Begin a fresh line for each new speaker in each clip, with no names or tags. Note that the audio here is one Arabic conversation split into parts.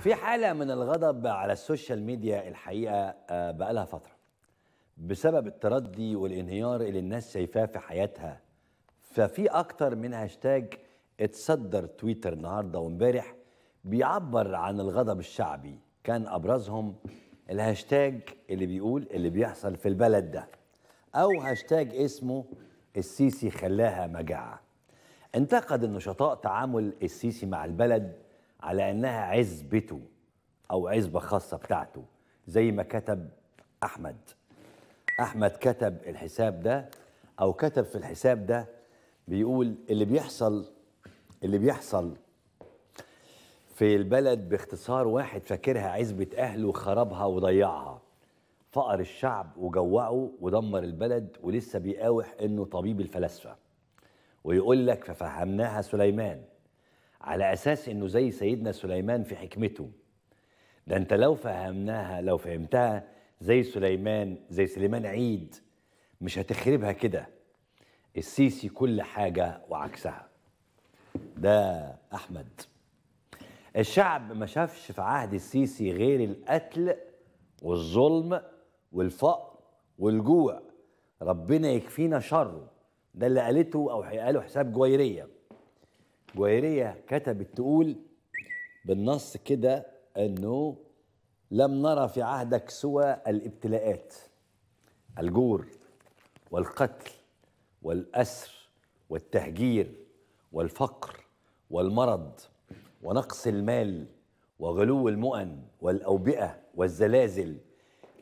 في حالة من الغضب على السوشيال ميديا الحقيقة آه، بقالها فترة بسبب التردي والانهيار اللي الناس شايفاه في حياتها ففي أكتر من هاشتاج اتصدر تويتر النهاردة وامبارح بيعبر عن الغضب الشعبي كان أبرزهم الهاشتاج اللي بيقول اللي بيحصل في البلد ده أو هاشتاج اسمه السيسي خلاها مجاعة انتقد النشطاء تعامل السيسي مع البلد على انها عزبته او عزبه خاصه بتاعته زي ما كتب احمد احمد كتب الحساب ده او كتب في الحساب ده بيقول اللي بيحصل اللي بيحصل في البلد باختصار واحد فاكرها عزبة أهله خربها وضيعها فقر الشعب وجوعه ودمر البلد ولسه بيقاوح إنه طبيب الفلاسفة ويقول لك ففهمناها سليمان على أساس أنه زي سيدنا سليمان في حكمته ده أنت لو فهمناها لو فهمتها زي سليمان زي سليمان عيد مش هتخربها كده السيسي كل حاجة وعكسها ده أحمد الشعب ما شافش في عهد السيسي غير القتل والظلم والفقر والجوع ربنا يكفينا شره ده اللي قالته أو قاله حساب جويريه جويرية كتبت تقول بالنص كده أنه لم نرى في عهدك سوى الابتلاءات الجور والقتل والأسر والتهجير والفقر والمرض ونقص المال وغلو المؤن والأوبئة والزلازل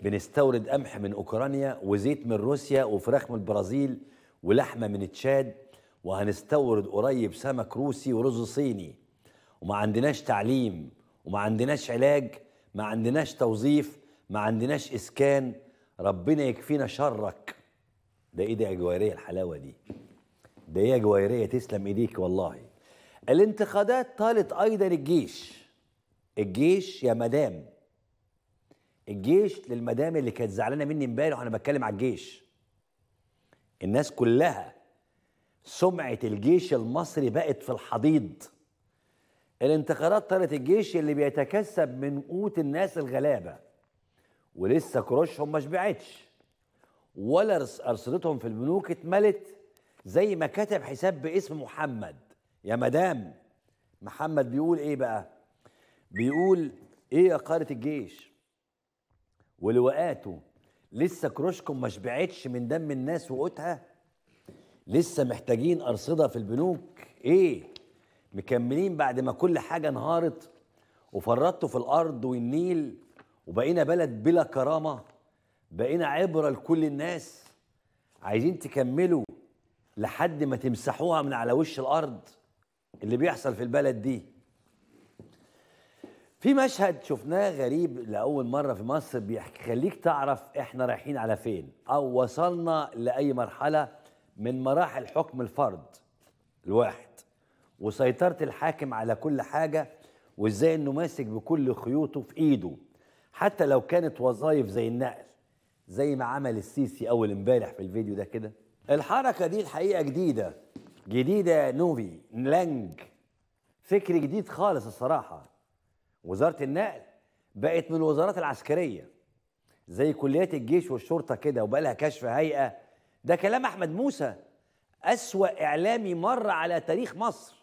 بنستورد قمح من أوكرانيا وزيت من روسيا وفراخ من البرازيل ولحمة من تشاد وهنستورد قريب سمك روسي ورز صيني وما عندناش تعليم وما عندناش علاج ما عندناش توظيف ما عندناش اسكان ربنا يكفينا شرك ده ايه ده يا جويريه الحلاوه دي ده ايه يا جويريه تسلم ايديك والله الانتقادات طالت ايضا الجيش الجيش يا مدام الجيش للمدام اللي كانت زعلانه مني امبارح وانا بتكلم على الجيش الناس كلها سمعة الجيش المصري بقت في الحضيض الانتقادات طالت الجيش اللي بيتكسب من قوت الناس الغلابة ولسه كروشهم ما شبعتش ولا أرصدتهم في البنوك اتملت زي ما كتب حساب باسم محمد يا مدام محمد بيقول ايه بقى بيقول ايه يا قارة الجيش ولواءاته لسه كروشكم ما شبعتش من دم الناس وقوتها لسه محتاجين أرصدة في البنوك إيه؟ مكملين بعد ما كل حاجة انهارت وفرطتوا في الأرض والنيل وبقينا بلد بلا كرامة بقينا عبرة لكل الناس عايزين تكملوا لحد ما تمسحوها من على وش الأرض اللي بيحصل في البلد دي في مشهد شفناه غريب لأول مرة في مصر بيخليك تعرف إحنا رايحين على فين أو وصلنا لأي مرحلة من مراحل حكم الفرد الواحد وسيطرة الحاكم على كل حاجة وازاي انه ماسك بكل خيوطه في ايده حتى لو كانت وظائف زي النقل زي ما عمل السيسي اول امبارح في الفيديو ده كده الحركة دي الحقيقة جديدة جديدة نوفي لانج فكر جديد خالص الصراحة وزارة النقل بقت من الوزارات العسكرية زي كليات الجيش والشرطة كده وبقى لها كشف هيئة ده كلام احمد موسى اسوا اعلامي مر على تاريخ مصر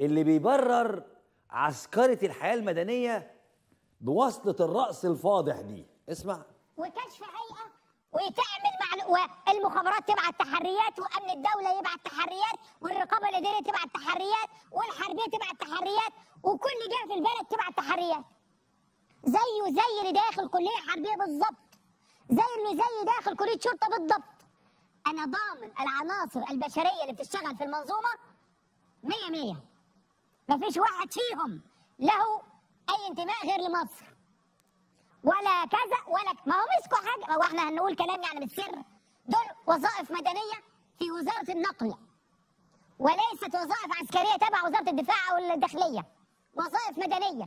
اللي بيبرر عسكره الحياه المدنيه بواسطه الراس الفاضح دي اسمع
وكشف هيئه وتعمل مع المخابرات تبعت تحريات وامن الدوله يبعت تحريات والرقابه الاداريه تبعت تحريات والحربيه تبعت تحريات وكل جهه في البلد تبعت تحريات زيه زي اللي داخل كليه حربيه بالظبط زي اللي زي داخل كليه شرطه بالظبط أنا ضامن العناصر البشرية اللي بتشتغل في المنظومة مية مية مفيش واحد فيهم له أي انتماء غير لمصر ولا كذا ولا ما هو مسكوا حاجة هو احنا هنقول كلام يعني بالسر دول وظائف مدنية في وزارة النقل وليست وظائف عسكرية تبع وزارة الدفاع أو الداخلية وظائف مدنية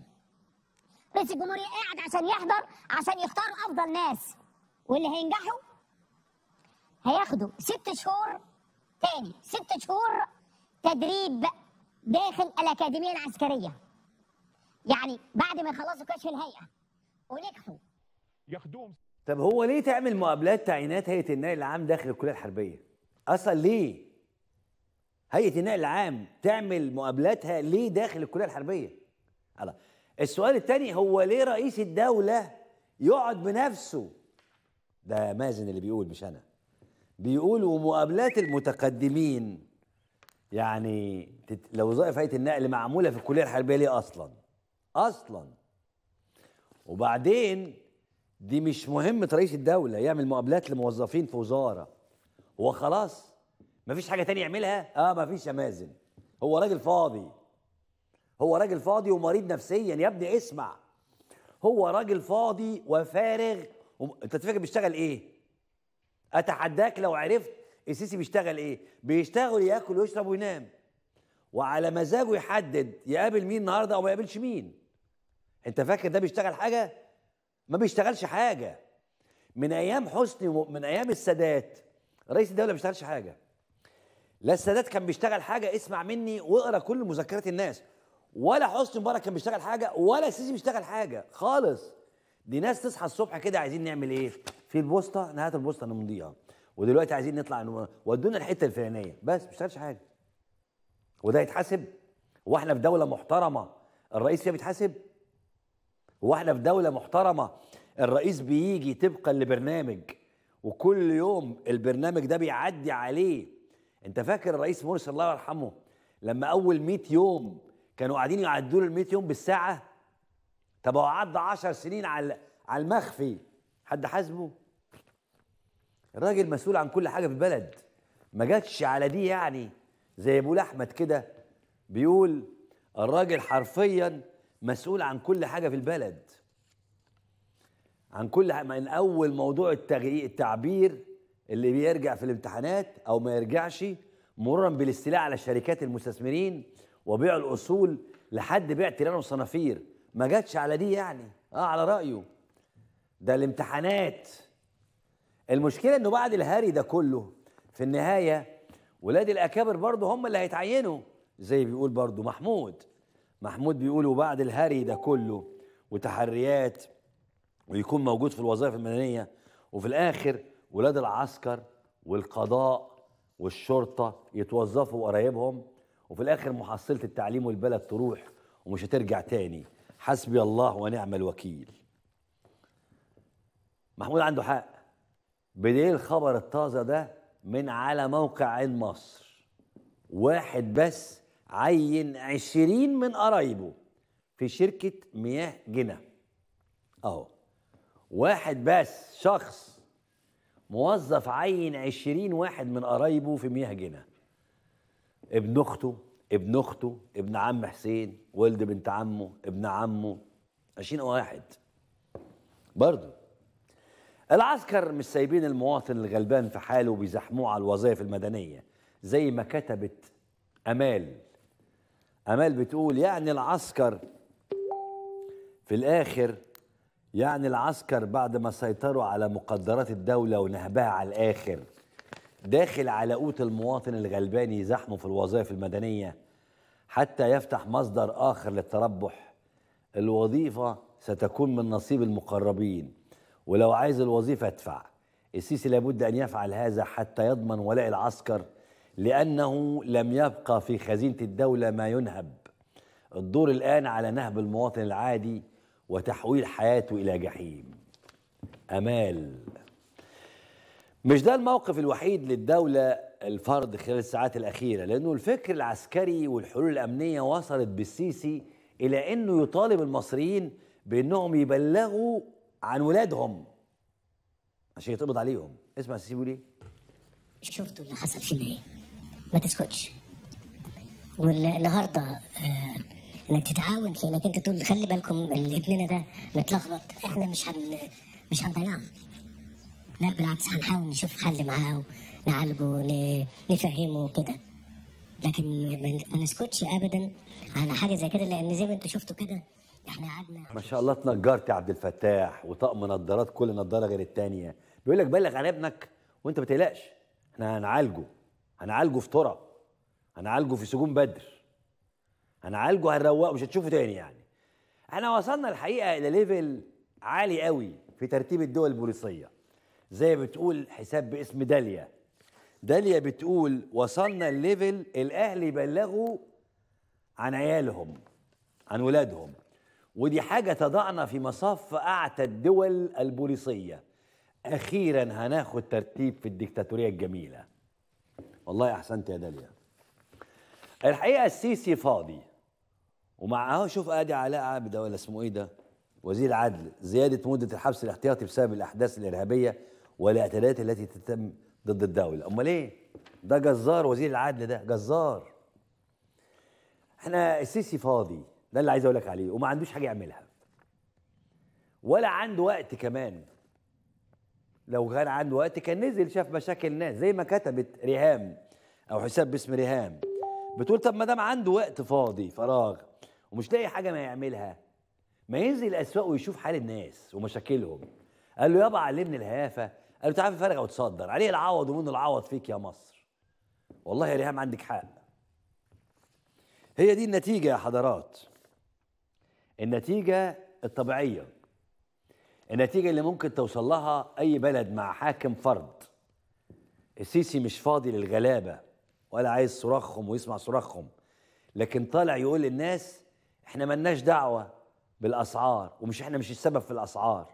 رئيس الجمهورية قاعد عشان يحضر عشان يختاروا أفضل ناس واللي هينجحوا هياخدوا ست شهور تاني ست شهور تدريب داخل الأكاديمية العسكرية يعني بعد ما يخلصوا كشف الهيئة ونجحوا
ياخدوهم طب هو ليه تعمل مقابلات تعيينات هيئة النائب العام داخل الكلية الحربية؟ أصلا ليه؟ هيئة النائب العام تعمل مقابلاتها ليه داخل الكلية الحربية؟ على. السؤال الثاني هو ليه رئيس الدولة يقعد بنفسه؟ ده مازن اللي بيقول مش أنا بيقول ومقابلات المتقدمين يعني لو وظائف هيئه النقل معموله في الكليه الحربيه ليه اصلا اصلا وبعدين دي مش مهمه رئيس الدوله يعمل مقابلات لموظفين في وزاره هو خلاص مفيش حاجه تانية يعملها اه مفيش يا مازن هو راجل فاضي هو راجل فاضي ومريض نفسيا يا ابني اسمع هو راجل فاضي وفارغ و... انت فاكر بيشتغل ايه اتحداك لو عرفت السيسي بيشتغل ايه بيشتغل ياكل ويشرب وينام وعلى مزاجه يحدد يقابل مين النهارده او ما يقابلش مين انت فاكر ده بيشتغل حاجه ما بيشتغلش حاجه من ايام حسني ومن ايام السادات رئيس الدوله ما بيشتغلش حاجه لا السادات كان بيشتغل حاجه اسمع مني واقرا كل مذكرات الناس ولا حسني مبارك كان بيشتغل حاجه ولا السيسي بيشتغل حاجه خالص دي ناس تصحى الصبح كده عايزين نعمل ايه في البوسطه نهايه البوسطه نمضيها ودلوقتي عايزين نطلع ودونا الحته الفلانيه بس مش تعرفش حاجه وده يتحاسب هو احنا في دوله محترمه الرئيس فيها بيتحاسب هو احنا في دوله محترمه الرئيس بيجي طبقا لبرنامج وكل يوم البرنامج ده بيعدي عليه انت فاكر الرئيس مرسي الله يرحمه لما اول 100 يوم كانوا قاعدين يعدوا له ال 100 يوم بالساعه طب هو عدى 10 سنين على على المخفي حد حاسبه الراجل مسؤول عن كل حاجه في البلد ما جاتش على دي يعني زي بيقول احمد كده بيقول الراجل حرفيا مسؤول عن كل حاجه في البلد عن كل حاجة من اول موضوع التغيير التعبير اللي بيرجع في الامتحانات او ما يرجعش مرورا بالاستيلاء على شركات المستثمرين وبيع الاصول لحد بيع تيران وصنافير ما جاتش على دي يعني اه على رايه ده الامتحانات المشكله انه بعد الهري ده كله في النهايه ولاد الاكابر برضه هم اللي هيتعينوا زي بيقول برضه محمود محمود بيقول وبعد الهري ده كله وتحريات ويكون موجود في الوظائف المدنيه وفي الاخر ولاد العسكر والقضاء والشرطه يتوظفوا قرايبهم وفي الاخر محصله التعليم والبلد تروح ومش هترجع تاني حسبي الله ونعم الوكيل محمود عنده حق بدليل الخبر الطازة ده من على موقع عين مصر واحد بس عين عشرين من قرايبه في شركة مياه جنة اهو واحد بس شخص موظف عين عشرين واحد من قرايبه في مياه جنة ابن اخته ابن اخته ابن عم حسين ولد بنت عمه ابن عمه عشرين واحد برضه العسكر مش سايبين المواطن الغلبان في حاله بيزحموه على الوظائف المدنية زي ما كتبت أمال أمال بتقول يعني العسكر في الآخر يعني العسكر بعد ما سيطروا على مقدرات الدولة ونهبها على الآخر داخل على قوت المواطن الغلبان زحمه في الوظائف المدنية حتى يفتح مصدر آخر للتربح الوظيفة ستكون من نصيب المقربين ولو عايز الوظيفة ادفع السيسي لابد أن يفعل هذا حتى يضمن ولاء العسكر لأنه لم يبقى في خزينة الدولة ما ينهب الدور الآن على نهب المواطن العادي وتحويل حياته إلى جحيم أمال مش ده الموقف الوحيد للدولة الفرد خلال الساعات الأخيرة لأنه الفكر العسكري والحلول الأمنية وصلت بالسيسي إلى أنه يطالب المصريين بأنهم يبلغوا عن ولادهم عشان يتقبض عليهم اسمع السيسي بيقول إيه شفتوا اللي حصل فينا إيه
ما تسكتش والنهارده آه انك تتعاون في انك انت تقول خلي بالكم ابننا ده متلخبط احنا مش هن مش هنضيعهم لا بالعكس هنحاول نشوف حل معاه ونعالجه نفهمه كده لكن ما نسكتش ابدا على حاجه زي كده لان زي ما انتوا شفتوا كده احنا قعدنا
ما شاء الله اتنجرت يا عبد الفتاح وطقم نظارات كل نظاره غير الثانيه بيقول لك بلغ على ابنك وانت ما تقلقش احنا هنعالجه هنعالجه في طرق هنعالجه في سجون بدر هنعالجه هنروقه مش هتشوفه تاني يعني احنا وصلنا الحقيقه الى ليفل عالي قوي في ترتيب الدول البوليسيه زي بتقول حساب باسم داليا داليا بتقول وصلنا الليفل الاهل يبلغوا عن عيالهم عن ولادهم ودي حاجة تضعنا في مصاف أعتى الدول البوليسية أخيرا هناخد ترتيب في الديكتاتورية الجميلة والله أحسنت يا داليا الحقيقة السيسي فاضي ومعه شوف ادي علاء عبده ولا اسمه ايه ده وزير عدل زياده مده الحبس الاحتياطي بسبب الاحداث الارهابيه والاعتداءات التي تتم ضد الدولة أمال إيه؟ ده جزار وزير العدل ده جزار احنا السيسي فاضي ده اللي عايز اقول لك عليه وما عندوش حاجه يعملها ولا عنده وقت كمان لو كان عنده وقت كان نزل شاف مشاكل الناس زي ما كتبت ريهام او حساب باسم ريهام بتقول طب ما دام عنده وقت فاضي فراغ ومش لاقي حاجه ما يعملها ما ينزل الاسواق ويشوف حال الناس ومشاكلهم قال له يابا علمني الهيافه قالوا تعالى في او تصدر عليه العوض ومن العوض فيك يا مصر والله يا ريهام عندك حق هي دي النتيجه يا حضرات النتيجه الطبيعيه النتيجه اللي ممكن توصل لها اي بلد مع حاكم فرد السيسي مش فاضي للغلابه ولا عايز صراخهم ويسمع صراخهم لكن طالع يقول للناس احنا ملناش دعوه بالاسعار ومش احنا مش السبب في الاسعار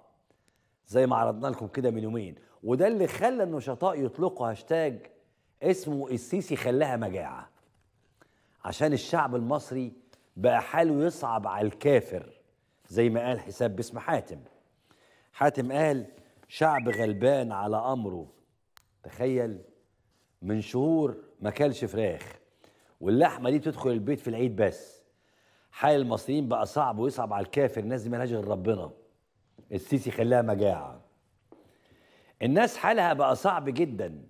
زي ما عرضنا لكم كده من يومين وده اللي خلى النشطاء يطلقوا هاشتاج اسمه السيسي خلاها مجاعة عشان الشعب المصري بقى حاله يصعب على الكافر زي ما قال حساب باسم حاتم حاتم قال شعب غلبان على أمره تخيل من شهور ما كلش فراخ واللحمة دي تدخل البيت في العيد بس حال المصريين بقى صعب ويصعب على الكافر الناس دي ملهاش غير ربنا السيسي خلاها مجاعه الناس حالها بقى صعب جدا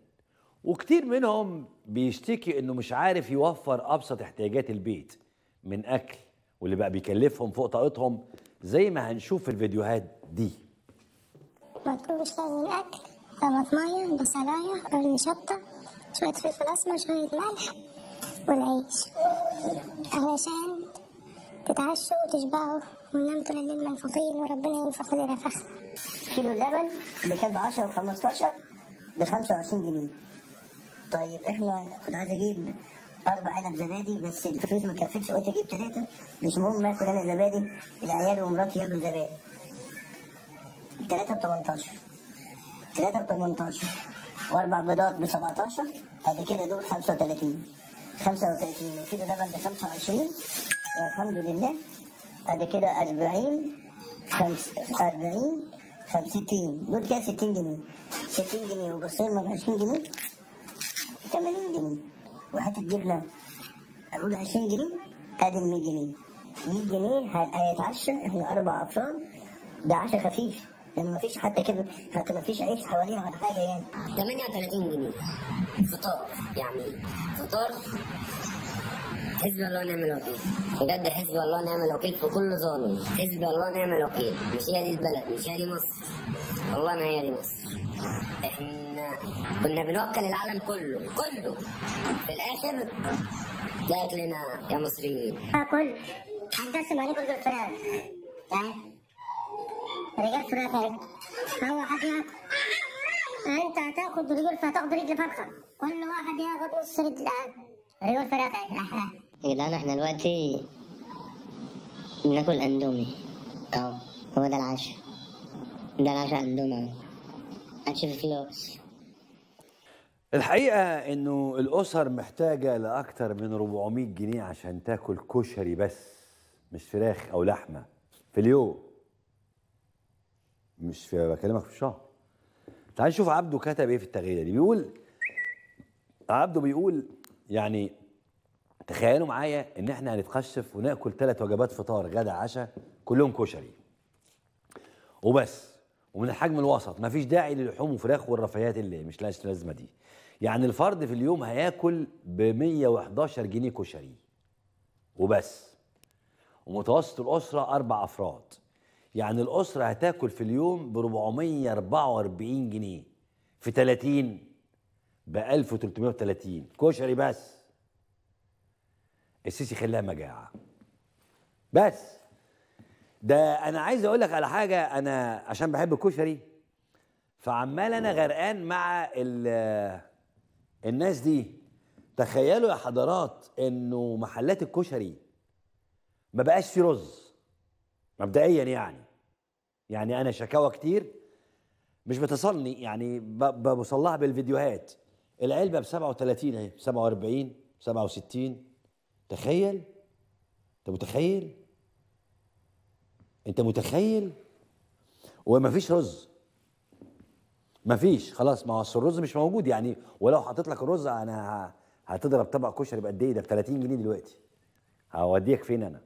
وكتير منهم بيشتكي انه مش عارف يوفر ابسط احتياجات البيت من اكل واللي بقى بيكلفهم فوق طاقتهم زي ما هنشوف في الفيديوهات دي
مطلوبش لازم اكل طبط ميه بصلايه رغي شطه شويه فلفل اسمر شويه ملح والعيش علشان تتعشوا وتشبعوا وننام طول الليل منفوخين وربنا ينفخ لنا فخر كيلو اللبن اللي كان ب 10 و15 ب 25 جنيه طيب احنا كنت عايز اجيب اربع علب زبادي بس الفلوس ما كفتش قلت اجيب ثلاثه مش مهم اكل انا زبادي العيال ومراتي ياكلوا زبادي ثلاثه ب 18 ثلاثه ب 18 واربع بيضات ب 17 بعد كده دول 35 35 وكده لبن ب 25 والحمد لله بعد كده 40 40 طب 60 دول كده 60 جنيه 60 جنيه وبصيمه ب 20 جنيه 80 جنيه وحته جبنه اقول 20 جنيه ادي 100 جنيه 100 جنيه هيتعشى احنا اربع اطفال ده عشاء خفيف لان مفيش حتى كده حتى مفيش عيش حوالينا ولا حاجه يعني 38 جنيه فطار يعني فطار حزب الله نعم الوكيل بجد حزب الله نعم الوكيل في كل ظالم حزب الله نعم الوكيل مش هي دي البلد مش هي دي مصر والله ما هي دي مصر احنا كنا بنوكل العالم كله كله في الاخر جات لنا يا مصريين آه، كل هنقسم عليكم فراغ يعني رجال فراغ يعني. هو حاجه انت هتاخد رجل فهتاخد رجل فرخه كل واحد ياخد نص رجل آه، رجل الان احنا دلوقتي بناكل اندومي اهو
هو ده العشاء ده العشاء اندومي عشاء فلوس الحقيقة إنه الأسر محتاجة لأكثر من 400 جنيه عشان تاكل كشري بس مش فراخ أو لحمة في اليوم مش في بكلمك في الشهر تعال نشوف عبده كتب إيه في التغيير دي بيقول عبده بيقول يعني تخيلوا معايا ان احنا هنتخشف وناكل ثلاث وجبات فطار غدا عشاء كلهم كشري وبس ومن الحجم الوسط مفيش داعي للحوم وفراخ والرفاهيات اللي مش لاش لازمه دي يعني الفرد في اليوم هياكل ب 111 جنيه كشري وبس ومتوسط الاسره اربع افراد يعني الاسره هتاكل في اليوم ب 444 جنيه في 30 ب 1330 كشري بس السيسي خلاها مجاعه بس ده انا عايز اقول لك على حاجه انا عشان بحب الكشري فعمال انا غرقان مع الناس دي تخيلوا يا حضرات انه محلات الكشري ما بقاش في رز مبدئيا يعني يعني انا شكاوى كتير مش بتصلني يعني بوصلها بالفيديوهات العلبه ب 37 اهي 47 67 تخيل انت متخيل انت متخيل ومفيش رز مفيش خلاص ما هو الرز مش موجود يعني ولو حطيت لك الرز انا هتضرب طبق كشري بقد ايه ده ب 30 جنيه دلوقتي هوديك فين انا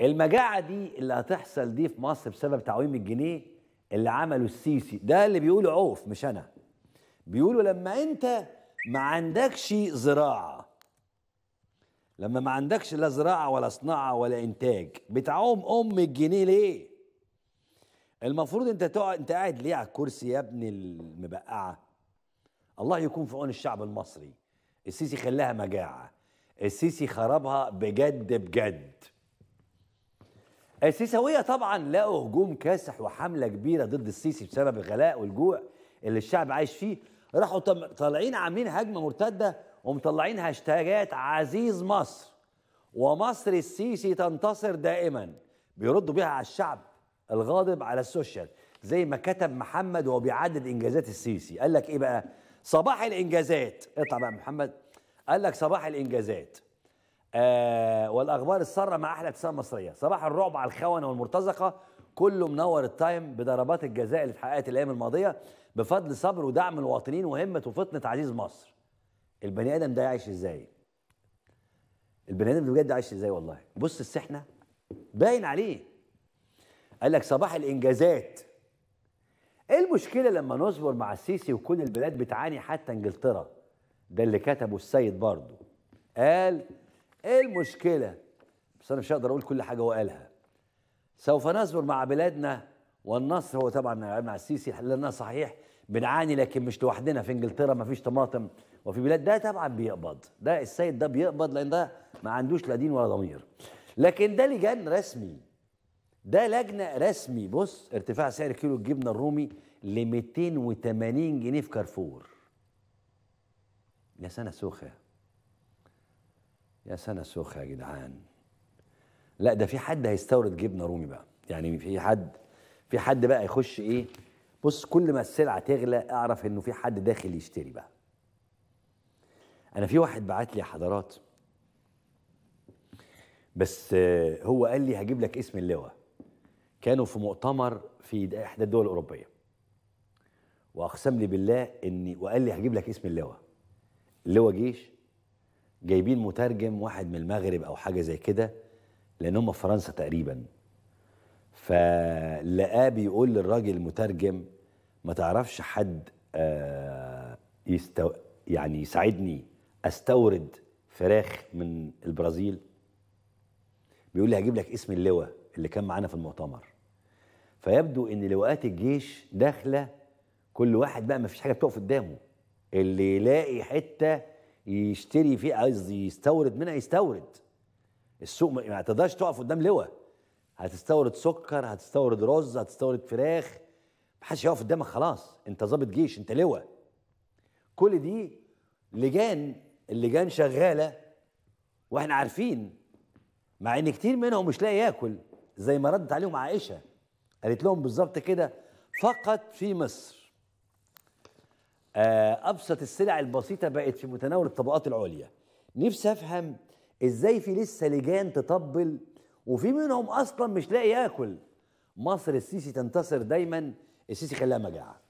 المجاعه دي اللي هتحصل دي في مصر بسبب تعويم الجنيه اللي عمله السيسي ده اللي بيقوله عوف مش انا بيقولوا لما انت ما عندكش زراعه لما ما عندكش لا زراعه ولا صناعه ولا انتاج بتعوم ام الجنيه ليه المفروض انت تقعد انت قاعد ليه على الكرسي يا ابن المبقعه الله يكون في عون الشعب المصري السيسي خلاها مجاعه السيسي خربها بجد بجد السيساويه طبعا لقوا هجوم كاسح وحمله كبيره ضد السيسي بسبب الغلاء والجوع اللي الشعب عايش فيه راحوا طالعين عاملين هجمه مرتده ومطلعين هاشتاجات عزيز مصر ومصر السيسي تنتصر دائما بيردوا بيها على الشعب الغاضب على السوشيال زي ما كتب محمد وهو بيعدد انجازات السيسي قال لك ايه بقى صباح الانجازات اطلع بقى محمد قال لك صباح الانجازات آه والاخبار الساره مع احلى ابتسامه مصريه صباح الرعب على الخونه والمرتزقه كله منور التايم بضربات الجزاء اللي اتحققت الايام الماضيه بفضل صبر ودعم المواطنين وهمه وفطنه عزيز مصر البني ادم ده عايش ازاي البني ادم ده بجد عايش ازاي والله بص السحنه باين عليه قال لك صباح الانجازات ايه المشكله لما نصبر مع السيسي وكل البلاد بتعاني حتى انجلترا ده اللي كتبه السيد برضه قال ايه المشكله بس انا مش هقدر اقول كل حاجه هو قالها سوف نصبر مع بلادنا والنصر هو طبعا مع السيسي لانها صحيح بنعاني لكن مش لوحدنا في انجلترا ما فيش طماطم وفي بلاد ده طبعا بيقبض ده السيد ده بيقبض لان ده ما عندوش لا دين ولا ضمير لكن ده لجان رسمي ده لجنه رسمي بص ارتفاع سعر كيلو الجبنه الرومي ل 280 جنيه في كارفور يا سنه سوخه يا سنه سوخه يا جدعان لا ده في حد هيستورد جبنه رومي بقى يعني في حد في حد بقى يخش ايه بص كل ما السلعه تغلى اعرف انه في حد داخل يشتري بقى انا في واحد بعت لي حضرات بس آه، هو قال لي هجيب لك اسم اللواء كانوا في مؤتمر في احدى الدول الاوروبيه واقسم لي بالله اني وقال لي هجيب لك اسم اللواء اللواء جيش جايبين مترجم واحد من المغرب او حاجه زي كده لان هم في فرنسا تقريبا فلقاه بيقول للراجل المترجم ما تعرفش حد آه، يستو يعني يساعدني استورد فراخ من البرازيل بيقول لي هجيب لك اسم اللواء اللي كان معانا في المؤتمر فيبدو ان لواءات الجيش داخله كل واحد بقى ما فيش حاجه بتقف قدامه اللي يلاقي حته يشتري فيه عايز يستورد منها يستورد السوق ما تقدرش تقف قدام لواء هتستورد سكر هتستورد رز هتستورد فراخ محدش يقف قدامك خلاص انت ظابط جيش انت لواء كل دي لجان اللجان شغاله واحنا عارفين مع ان كتير منهم مش لاقي ياكل زي ما ردت عليهم عائشه قالت لهم بالظبط كده فقط في مصر آه، ابسط السلع البسيطه بقت في متناول الطبقات العليا نفسي افهم ازاي في لسه لجان تطبل وفي منهم اصلا مش لاقي ياكل مصر السيسي تنتصر دايما السيسي خلاها مجاعه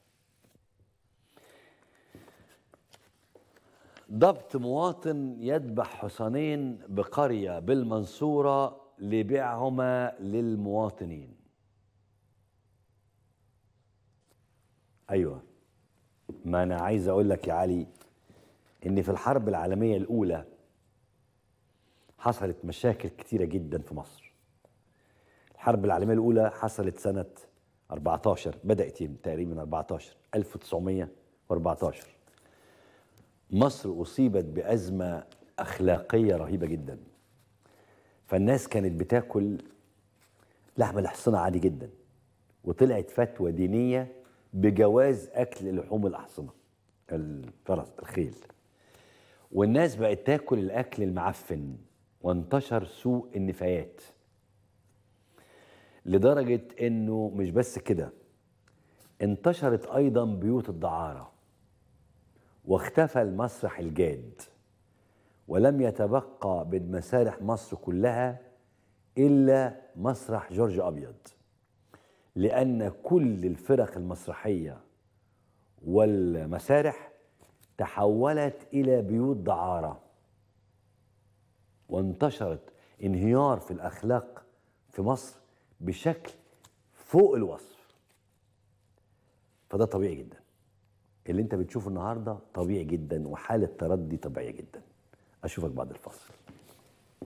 ضبط مواطن يذبح حصانين بقرية بالمنصورة لبيعهما للمواطنين أيوة ما أنا عايز أقول لك يا علي إن في الحرب العالمية الأولى حصلت مشاكل كتيرة جدا في مصر الحرب العالمية الأولى حصلت سنة 14 بدأت تقريبا 14 1914 مصر أصيبت بأزمة أخلاقية رهيبة جدا فالناس كانت بتاكل لحم الأحصنة عادي جدا وطلعت فتوى دينية بجواز أكل لحوم الأحصنة الفرس الخيل والناس بقت تاكل الأكل المعفن وانتشر سوء النفايات لدرجة إنه مش بس كده انتشرت أيضا بيوت الدعارة واختفى المسرح الجاد ولم يتبقى من مسارح مصر كلها إلا مسرح جورج أبيض لأن كل الفرق المسرحية والمسارح تحولت إلى بيوت دعارة وانتشرت انهيار في الأخلاق في مصر بشكل فوق الوصف فده طبيعي جدا اللي انت بتشوفه النهارده طبيعي جدا وحاله تردي طبيعيه جدا اشوفك بعد الفاصل